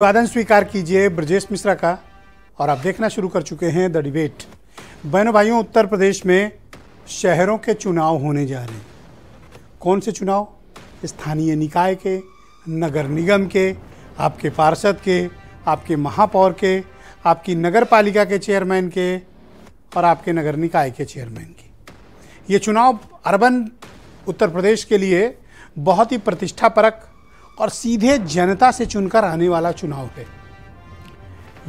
अभिवादन स्वीकार कीजिए ब्रजेश मिश्रा का और आप देखना शुरू कर चुके हैं द डिबेट बहनों भाइयों उत्तर प्रदेश में शहरों के चुनाव होने जा रहे हैं कौन से चुनाव स्थानीय निकाय के नगर निगम के आपके पार्षद के आपके महापौर के आपकी नगर पालिका के चेयरमैन के और आपके नगर निकाय के चेयरमैन के ये चुनाव अर्बन उत्तर प्रदेश के लिए बहुत ही प्रतिष्ठापरक और सीधे जनता से चुनकर आने वाला चुनाव है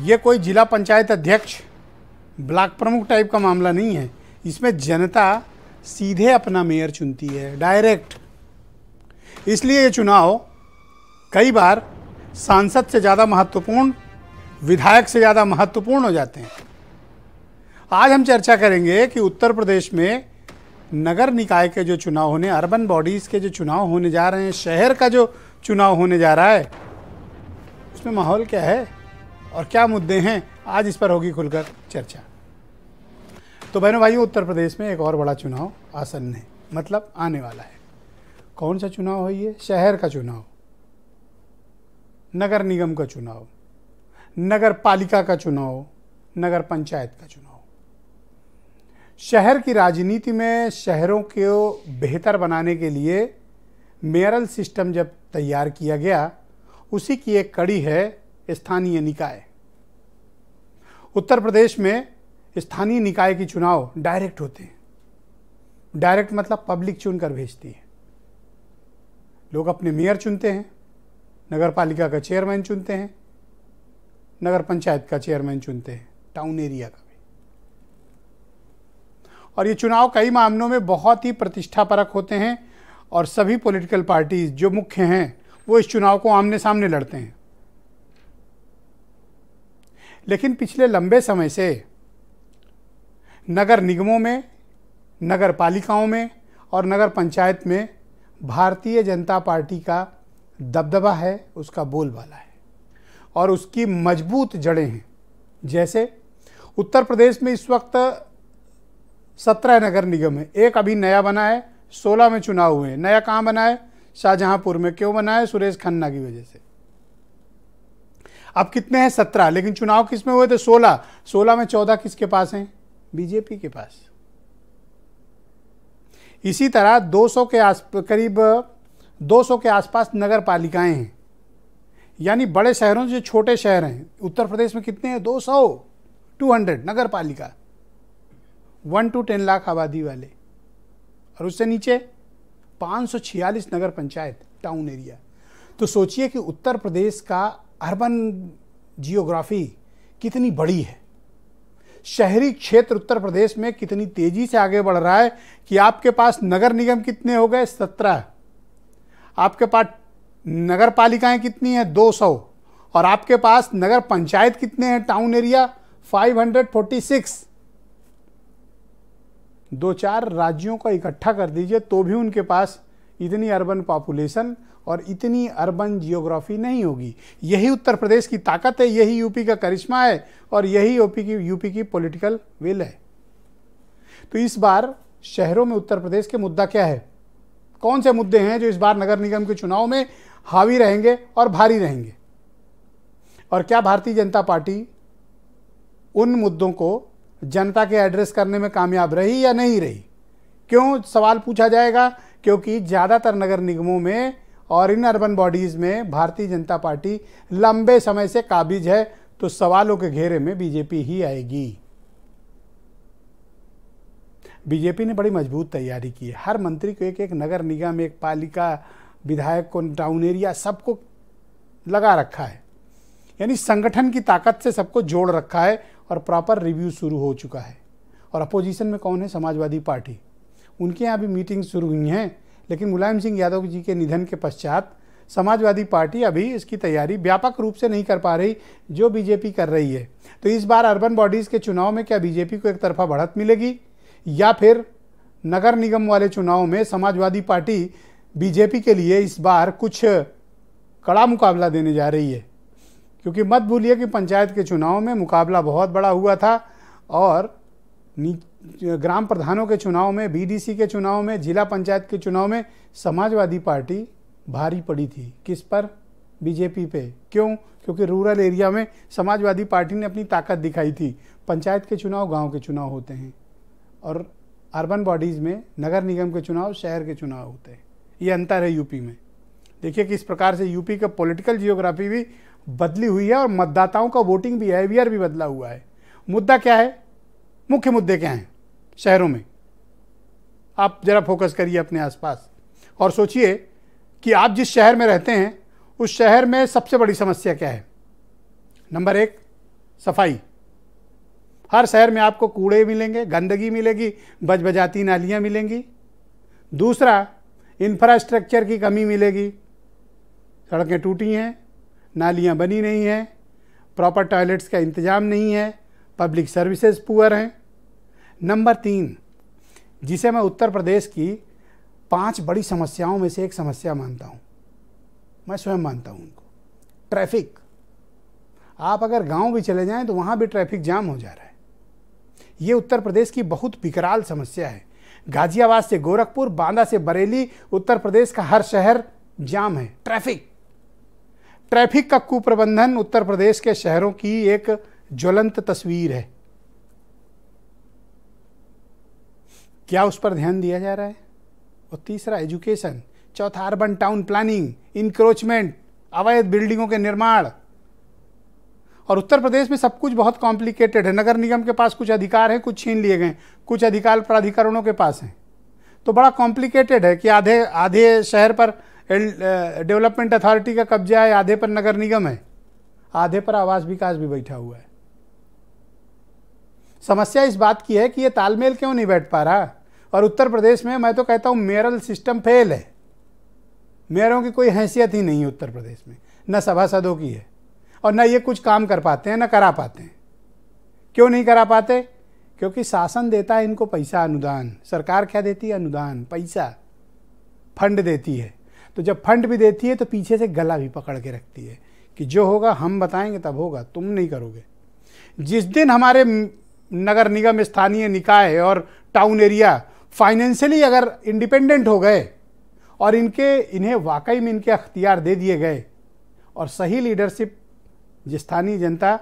ये कोई जिला पंचायत अध्यक्ष ब्लॉक प्रमुख टाइप का मामला नहीं है इसमें जनता सीधे अपना मेयर चुनती है डायरेक्ट इसलिए ये चुनाव कई बार सांसद से ज़्यादा महत्वपूर्ण विधायक से ज़्यादा महत्वपूर्ण हो जाते हैं आज हम चर्चा करेंगे कि उत्तर प्रदेश में नगर निकाय के जो चुनाव होने अर्बन बॉडीज़ के जो चुनाव होने जा रहे हैं शहर का जो चुनाव होने जा रहा है उसमें माहौल क्या है और क्या मुद्दे हैं आज इस पर होगी खुलकर चर्चा तो बहनों भाइयों उत्तर प्रदेश में एक और बड़ा चुनाव आसन्न है मतलब आने वाला है कौन सा चुनाव है ये शहर का चुनाव नगर निगम का चुनाव नगर पालिका का चुनाव नगर पंचायत का चुनाव शहर की राजनीति में शहरों को बेहतर बनाने के लिए मेयरल सिस्टम जब तैयार किया गया उसी की एक कड़ी है स्थानीय निकाय उत्तर प्रदेश में स्थानीय निकाय की चुनाव डायरेक्ट होते हैं डायरेक्ट मतलब पब्लिक चुनकर भेजती है लोग अपने मेयर चुनते हैं नगर पालिका का चेयरमैन चुनते हैं नगर पंचायत का चेयरमैन चुनते हैं टाउन एरिया का भी और ये चुनाव कई मामलों में बहुत ही प्रतिष्ठापरक होते हैं और सभी पॉलिटिकल पार्टीज जो मुख्य हैं वो इस चुनाव को आमने सामने लड़ते हैं लेकिन पिछले लंबे समय से नगर निगमों में नगर पालिकाओं में और नगर पंचायत में भारतीय जनता पार्टी का दबदबा है उसका बोलबाला है और उसकी मजबूत जड़ें हैं जैसे उत्तर प्रदेश में इस वक्त सत्रह नगर निगम है एक अभी नया बना है सोलह में चुनाव हुए नया कहाँ बनाए शाहजहांपुर में क्यों बनाए सुरेश खन्ना की वजह से अब कितने हैं सत्रह लेकिन चुनाव किस में हुए थे सोलह सोलह में चौदह किसके पास हैं बीजेपी के पास इसी तरह 200 के आस करीब 200 के आसपास नगर पालिकाएं हैं यानी बड़े शहरों से छोटे शहर हैं उत्तर प्रदेश में कितने हैं 200 200 नगर पालिका वन टू टेन लाख आबादी वाले और उससे नीचे 546 नगर पंचायत टाउन एरिया तो सोचिए कि उत्तर प्रदेश का अर्बन जियोग्राफी कितनी बड़ी है शहरी क्षेत्र उत्तर प्रदेश में कितनी तेजी से आगे बढ़ रहा है कि आपके पास नगर निगम कितने हो गए सत्रह आपके पास नगर पालिकाएं कितनी हैं दो सौ और आपके पास नगर पंचायत कितने हैं town area five hundred forty six दो चार राज्यों का इकट्ठा कर दीजिए तो भी उनके पास इतनी अर्बन पॉपुलेशन और इतनी अर्बन जियोग्राफी नहीं होगी यही उत्तर प्रदेश की ताकत है यही यूपी का करिश्मा है और यही यूपी की यूपी की पॉलिटिकल विल है तो इस बार शहरों में उत्तर प्रदेश के मुद्दा क्या है कौन से मुद्दे हैं जो इस बार नगर निगम के चुनाव में हावी रहेंगे और भारी रहेंगे और क्या भारतीय जनता पार्टी उन मुद्दों को जनता के एड्रेस करने में कामयाब रही या नहीं रही क्यों सवाल पूछा जाएगा क्योंकि ज़्यादातर नगर निगमों में और इन अर्बन बॉडीज़ में भारतीय जनता पार्टी लंबे समय से काबिज है तो सवालों के घेरे में बीजेपी ही आएगी बीजेपी ने बड़ी मजबूत तैयारी की है हर मंत्री को एक एक नगर निगम एक पालिका विधायक को टाउन एरिया सबको लगा रखा है यानी संगठन की ताकत से सबको जोड़ रखा है और प्रॉपर रिव्यू शुरू हो चुका है और अपोजिशन में कौन है समाजवादी पार्टी उनके यहाँ भी मीटिंग शुरू हुई हैं लेकिन मुलायम सिंह यादव जी के निधन के पश्चात समाजवादी पार्टी अभी इसकी तैयारी व्यापक रूप से नहीं कर पा रही जो बीजेपी कर रही है तो इस बार अर्बन बॉडीज़ के चुनाव में क्या बीजेपी को एक तरफा बढ़त मिलेगी या फिर नगर निगम वाले चुनाव में समाजवादी पार्टी बीजेपी के लिए इस बार कुछ कड़ा मुकाबला देने जा रही है क्योंकि मत भूलिए कि पंचायत के चुनाव में मुकाबला बहुत बड़ा हुआ था और ग्राम प्रधानों के चुनाव में बीडीसी के चुनाव में जिला पंचायत के चुनाव में समाजवादी पार्टी भारी पड़ी थी किस पर बीजेपी पे क्यों क्योंकि रूरल एरिया में समाजवादी पार्टी ने अपनी ताकत दिखाई थी पंचायत के चुनाव गांव के चुनाव होते हैं और अर्बन बॉडीज़ में नगर निगम के चुनाव शहर के चुनाव होते हैं ये अंतर है यूपी में देखिए किस प्रकार से यूपी का पॉलिटिकल जियोग्राफी भी बदली हुई है और मतदाताओं का वोटिंग बिहेवियर भी बदला हुआ है मुद्दा क्या है मुख्य मुद्दे क्या हैं शहरों में आप ज़रा फोकस करिए अपने आसपास और सोचिए कि आप जिस शहर में रहते हैं उस शहर में सबसे बड़ी समस्या क्या है नंबर एक सफाई हर शहर में आपको कूड़े मिलेंगे गंदगी मिलेगी बज बजाती नालियाँ मिलेंगी दूसरा इंफ्रास्ट्रक्चर की कमी मिलेगी सड़कें टूटी हैं नालियाँ बनी नहीं हैं प्रॉपर टॉयलेट्स का इंतज़ाम नहीं है पब्लिक सर्विसेज पुअर हैं नंबर तीन जिसे मैं उत्तर प्रदेश की पांच बड़ी समस्याओं में से एक समस्या मानता हूँ मैं स्वयं मानता हूँ उनको ट्रैफिक आप अगर गांव भी चले जाएं तो वहाँ भी ट्रैफिक जाम हो जा रहा है ये उत्तर प्रदेश की बहुत विकराल समस्या है गाजियाबाद से गोरखपुर बांदा से बरेली उत्तर प्रदेश का हर शहर जाम है ट्रैफिक ट्रैफिक का कुप्रबंधन उत्तर प्रदेश के शहरों की एक ज्वलंत तस्वीर है क्या उस पर ध्यान दिया जा रहा है और तीसरा एजुकेशन चौथा अर्बन टाउन प्लानिंग इंक्रोचमेंट अवैध बिल्डिंगों के निर्माण और उत्तर प्रदेश में सब कुछ बहुत कॉम्प्लिकेटेड है नगर निगम के पास कुछ अधिकार हैं कुछ छीन लिए गए कुछ अधिकार प्राधिकरणों के पास हैं तो बड़ा कॉम्प्लिकेटेड है कि आधे आधे शहर पर डेवलपमेंट अथॉरिटी uh, का कब्जा है आधे पर नगर निगम है आधे पर आवास विकास भी बैठा हुआ है समस्या इस बात की है कि ये तालमेल क्यों नहीं बैठ पा रहा और उत्तर प्रदेश में मैं तो कहता हूँ मेयरल सिस्टम फेल है मेयरों की कोई हैसियत ही नहीं है उत्तर प्रदेश में न सभासदों की है और न ये कुछ काम कर पाते हैं न करा पाते हैं क्यों नहीं करा पाते क्योंकि शासन देता है इनको पैसा अनुदान सरकार क्या देती है अनुदान पैसा फंड देती है तो जब फंड भी देती है तो पीछे से गला भी पकड़ के रखती है कि जो होगा हम बताएंगे तब होगा तुम नहीं करोगे जिस दिन हमारे नगर निगम स्थानीय निकाय और टाउन एरिया फाइनेंशियली अगर इंडिपेंडेंट हो गए और इनके इन्हें वाकई में इनके अख्तियार दे दिए गए और सही लीडरशिप स्थानीय जनता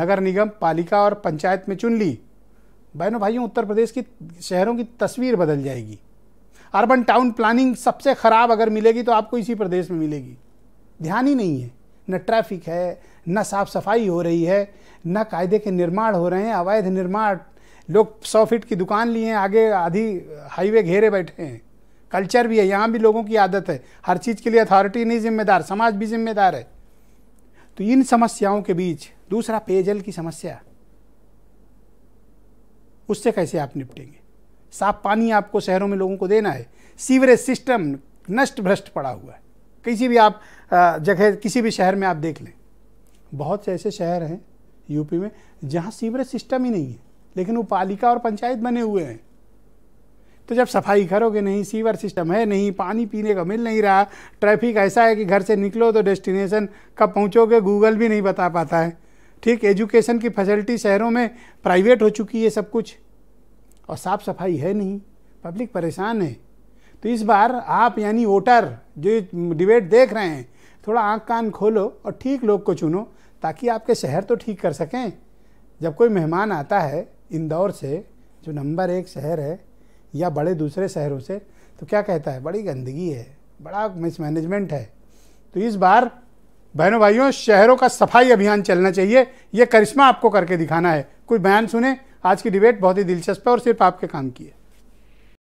नगर निगम पालिका और पंचायत में चुन ली बहनों भाइयों उत्तर प्रदेश की शहरों की तस्वीर बदल जाएगी अर्बन टाउन प्लानिंग सबसे ख़राब अगर मिलेगी तो आपको इसी प्रदेश में मिलेगी ध्यान ही नहीं है न ट्रैफिक है न साफ़ सफाई हो रही है न कायदे के निर्माण हो रहे हैं अवैध निर्माण लोग सौ फीट की दुकान लिए हैं आगे आधी हाईवे घेरे बैठे हैं कल्चर भी है यहाँ भी लोगों की आदत है हर चीज़ के लिए अथॉरिटी नहीं जिम्मेदार समाज भी जिम्मेदार है तो इन समस्याओं के बीच दूसरा पेयजल की समस्या उससे कैसे आप निपटेंगे साफ पानी आपको शहरों में लोगों को देना है सीवरेज सिस्टम नष्ट भ्रष्ट पड़ा हुआ है किसी भी आप जगह किसी भी शहर में आप देख लें बहुत से ऐसे शहर हैं यूपी में जहाँ सीवरेज सिस्टम ही नहीं है लेकिन वो पालिका और पंचायत बने हुए हैं तो जब सफाई करोगे नहीं सीवर सिस्टम है नहीं पानी पीने का मिल नहीं रहा ट्रैफिक ऐसा है कि घर से निकलो तो डेस्टिनेशन कब पहुँचोगे गूगल भी नहीं बता पाता है ठीक एजुकेशन की फैसिलिटी शहरों में प्राइवेट हो चुकी है सब कुछ और साफ सफाई है नहीं पब्लिक परेशान है तो इस बार आप यानी वोटर जो डिबेट देख रहे हैं थोड़ा आँख कान खोलो और ठीक लोग को चुनो ताकि आपके शहर तो ठीक कर सकें जब कोई मेहमान आता है इंदौर से जो नंबर एक शहर है या बड़े दूसरे शहरों से तो क्या कहता है बड़ी गंदगी है बड़ा मिसमैनेजमेंट है तो इस बार बहनों भाइयों शहरों का सफाई अभियान चलना चाहिए ये करिश्मा आपको करके दिखाना है कोई बयान सुने आज की डिबेट बहुत ही दिलचस्प है और सिर्फ आपके काम की है